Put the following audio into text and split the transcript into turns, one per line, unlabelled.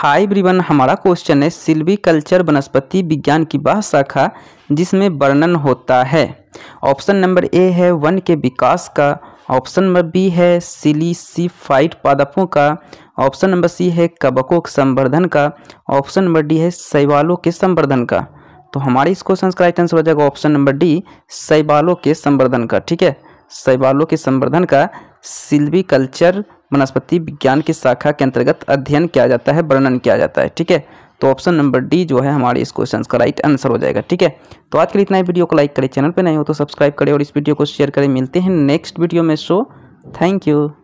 high ब्रिवन हमारा question है Silvi culture वनस्पति विज्ञान की वह शाखा जिसमें वर्णन होता है ऑप्शन नंबर ए है वन के विकास का ऑप्शन नंबर बी है सिलीसीफाइट पादपों का ऑप्शन नंबर सी है कबकों के संवर्धन का ऑप्शन नंबर डी है शैवालों के संवर्धन का तो हमारे इस क्वेश्चन का राइट आंसर हो जाएगा ऑप्शन नंबर डी शैवालों के संवर्धन का ठीक है शैवालों के संवर्धन का सिल्वीकल्चर वनस्पति विज्ञान की शाखा के अंतर्गत अध्ययन किया जाता है वर्णन किया जाता है ठीक है तो ऑप्शन नंबर डी जो है हमारे इस क्वेश्चन का राइट आंसर हो जाएगा ठीक है तो आज के लिए इतना ही वीडियो को लाइक करें चैनल पर नहीं हो तो सब्सक्राइब करें और इस वीडियो को शेयर करें मिलते हैं नेक्स्ट वीडियो में सो थैंक यू